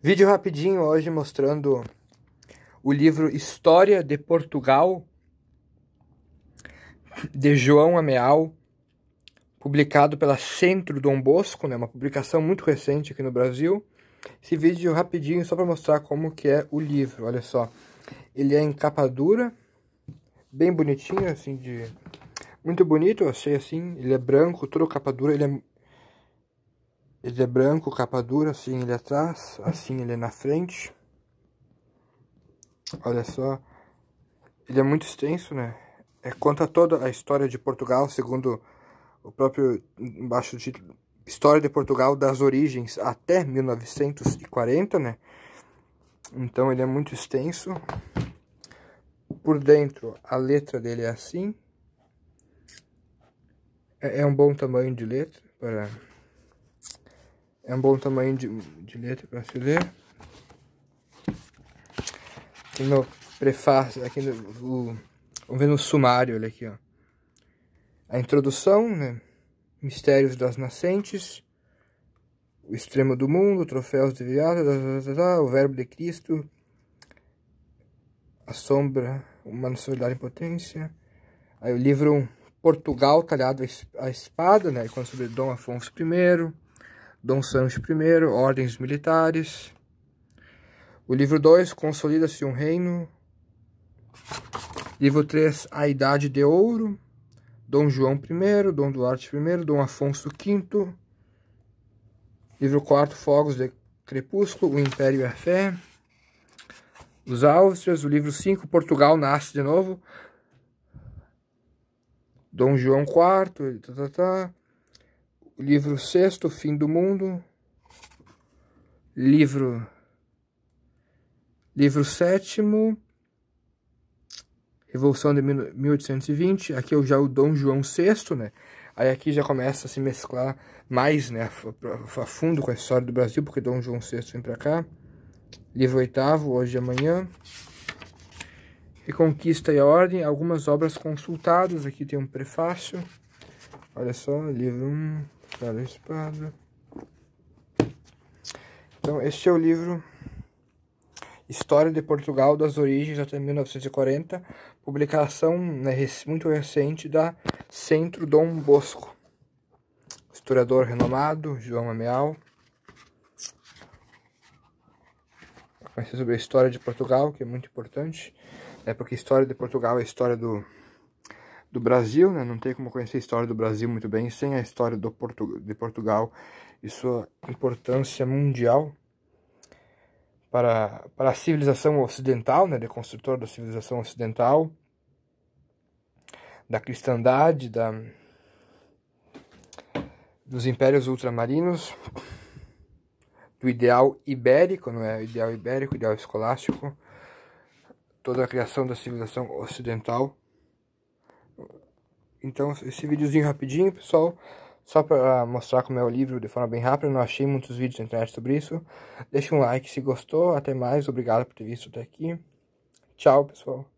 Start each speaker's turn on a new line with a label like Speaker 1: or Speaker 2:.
Speaker 1: Vídeo rapidinho hoje mostrando o livro História de Portugal de João Ameal, publicado pela Centro Dom Bosco, né, uma publicação muito recente aqui no Brasil. Esse vídeo rapidinho só para mostrar como que é o livro, olha só. Ele é em capa dura, bem bonitinho assim de muito bonito, eu achei assim, ele é branco, todo capa dura, ele é ele é branco, capa dura, assim ele é atrás, assim ele é na frente. Olha só, ele é muito extenso, né? É, conta toda a história de Portugal, segundo o próprio embaixo de História de Portugal das origens até 1940, né? Então ele é muito extenso. Por dentro, a letra dele é assim. É, é um bom tamanho de letra para é um bom tamanho de, de letra para se ler. Tem meu prefácio, aqui no, o, vamos ver no sumário, olha aqui, ó. A introdução, né? Mistérios das Nascentes, O Extremo do Mundo, Troféus de Viada, O Verbo de Cristo, A Sombra, Uma Nacionalidade em Potência. Aí o livro Portugal, Talhado à Espada, né? Quando sobre Dom Afonso I. Dom Sancho I, Ordens Militares. O livro 2, Consolida-se um Reino. Livro 3, A Idade de Ouro. Dom João I, Dom Duarte I, Dom Afonso V. Livro 4, Fogos de Crepúsculo, O Império e a Fé. Os Áustrias, o livro 5, Portugal nasce de novo. Dom João IV, tá, tá, tá livro sexto, Fim do Mundo, livro livro sétimo, Revolução de 1820, aqui é já o Dom João VI, né? Aí aqui já começa a se mesclar mais, né, a fundo com a história do Brasil, porque Dom João VI vem para cá. Livro oitavo, Hoje e Amanhã. Reconquista e a Ordem, algumas obras consultadas, aqui tem um prefácio. Olha só, livro 1, um, Carlos tá, espada. Né? Então, este é o livro História de Portugal das Origens até 1940, publicação né, muito recente da Centro Dom Bosco. Historiador renomado, João Ameal. Vai ser sobre a história de Portugal, que é muito importante, né, porque a história de Portugal é a história do do Brasil, né? não tem como conhecer a história do Brasil muito bem sem a história do Portu de Portugal e sua importância mundial para, para a civilização ocidental, né? de é construtor da civilização ocidental, da cristandade, da, dos impérios ultramarinos, do ideal ibérico, não é? Ideal ibérico, ideal escolástico, toda a criação da civilização ocidental. Então, esse videozinho rapidinho, pessoal, só para mostrar como é o livro de forma bem rápida, não achei muitos vídeos na internet sobre isso. Deixa um like se gostou, até mais, obrigado por ter visto até aqui. Tchau, pessoal.